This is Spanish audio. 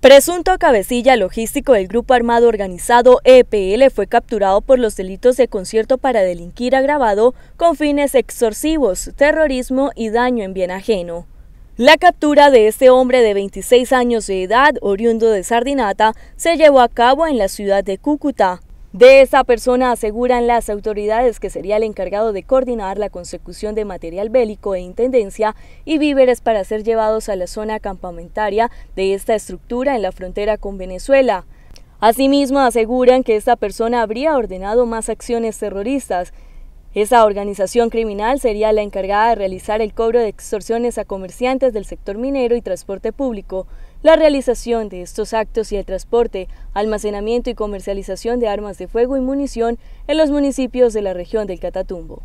Presunto cabecilla logístico del Grupo Armado Organizado EPL fue capturado por los delitos de concierto para delinquir agravado con fines extorsivos, terrorismo y daño en bien ajeno. La captura de este hombre de 26 años de edad, oriundo de Sardinata, se llevó a cabo en la ciudad de Cúcuta. De esta persona aseguran las autoridades que sería el encargado de coordinar la consecución de material bélico e intendencia y víveres para ser llevados a la zona campamentaria de esta estructura en la frontera con Venezuela. Asimismo, aseguran que esta persona habría ordenado más acciones terroristas, esa organización criminal sería la encargada de realizar el cobro de extorsiones a comerciantes del sector minero y transporte público, la realización de estos actos y el transporte, almacenamiento y comercialización de armas de fuego y munición en los municipios de la región del Catatumbo.